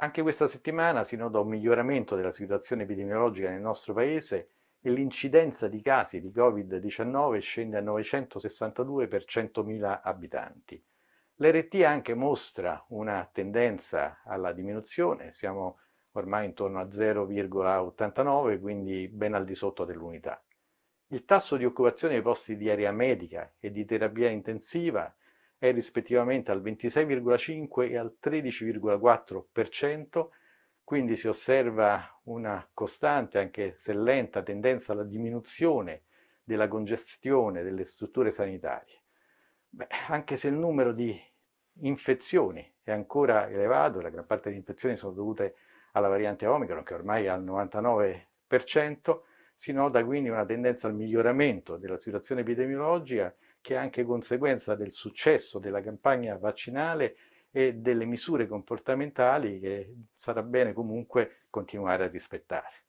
Anche questa settimana si nota un miglioramento della situazione epidemiologica nel nostro Paese e l'incidenza di casi di Covid-19 scende a 962 per 100.000 abitanti. L'RT anche mostra una tendenza alla diminuzione, siamo ormai intorno a 0,89, quindi ben al di sotto dell'unità. Il tasso di occupazione dei posti di area medica e di terapia intensiva è rispettivamente al 26,5 e al 13,4%, quindi si osserva una costante, anche se lenta, tendenza alla diminuzione della congestione delle strutture sanitarie. Beh, anche se il numero di infezioni è ancora elevato, la gran parte delle infezioni sono dovute alla variante Omicron che ormai è al 99%, si nota quindi una tendenza al miglioramento della situazione epidemiologica che è anche conseguenza del successo della campagna vaccinale e delle misure comportamentali che sarà bene comunque continuare a rispettare.